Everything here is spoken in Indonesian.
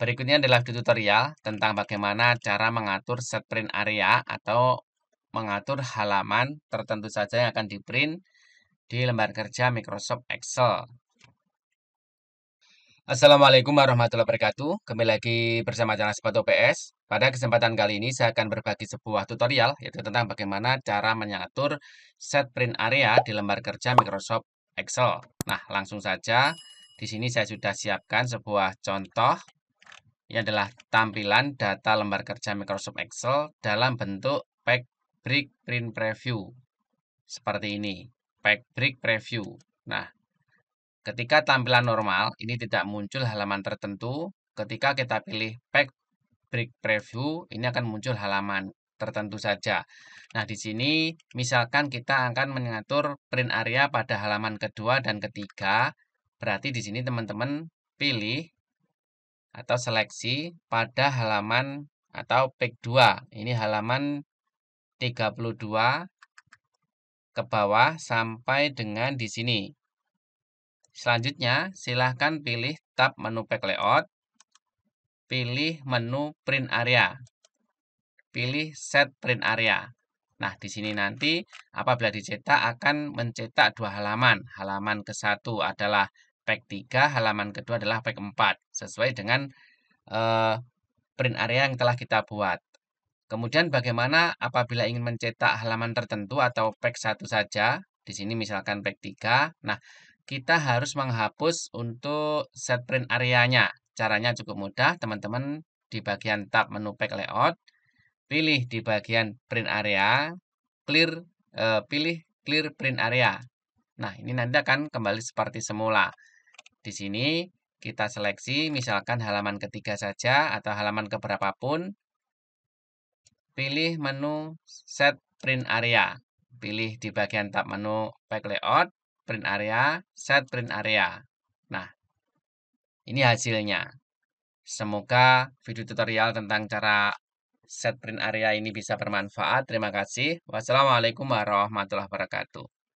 Berikutnya adalah tutorial tentang bagaimana cara mengatur set print area atau mengatur halaman tertentu saja yang akan di-print di lembar kerja Microsoft Excel. Assalamualaikum warahmatullahi wabarakatuh. Kembali lagi bersama channel Sepatu PS. Pada kesempatan kali ini saya akan berbagi sebuah tutorial yaitu tentang bagaimana cara mengatur set print area di lembar kerja Microsoft Excel. Nah, langsung saja di sini saya sudah siapkan sebuah contoh ini adalah tampilan data lembar kerja Microsoft Excel dalam bentuk pack break print preview. Seperti ini, pack break preview. Nah, ketika tampilan normal, ini tidak muncul halaman tertentu. Ketika kita pilih pack break preview, ini akan muncul halaman tertentu saja. Nah, di sini misalkan kita akan mengatur print area pada halaman kedua dan ketiga, berarti di sini teman-teman pilih atau seleksi pada halaman atau page 2. Ini halaman 32 ke bawah sampai dengan di sini. Selanjutnya, silahkan pilih tab menu pack layout, pilih menu print area, pilih set print area. Nah, di sini nanti apabila dicetak akan mencetak dua halaman. Halaman ke-1 adalah pack 3, halaman kedua adalah pack 4, sesuai dengan eh, print area yang telah kita buat. Kemudian bagaimana apabila ingin mencetak halaman tertentu atau pack 1 saja, di sini misalkan pack 3, nah kita harus menghapus untuk set print areanya. Caranya cukup mudah, teman-teman di bagian tab menu pack layout, pilih di bagian print area, clear uh, pilih clear print area. Nah, ini nanti akan kembali seperti semula. Di sini kita seleksi misalkan halaman ketiga saja atau halaman keberapapun. Pilih menu Set Print Area. Pilih di bagian tab menu Back Layout, Print Area, Set Print Area. Nah, ini hasilnya. Semoga video tutorial tentang cara set print area ini bisa bermanfaat. Terima kasih. Wassalamualaikum warahmatullahi wabarakatuh.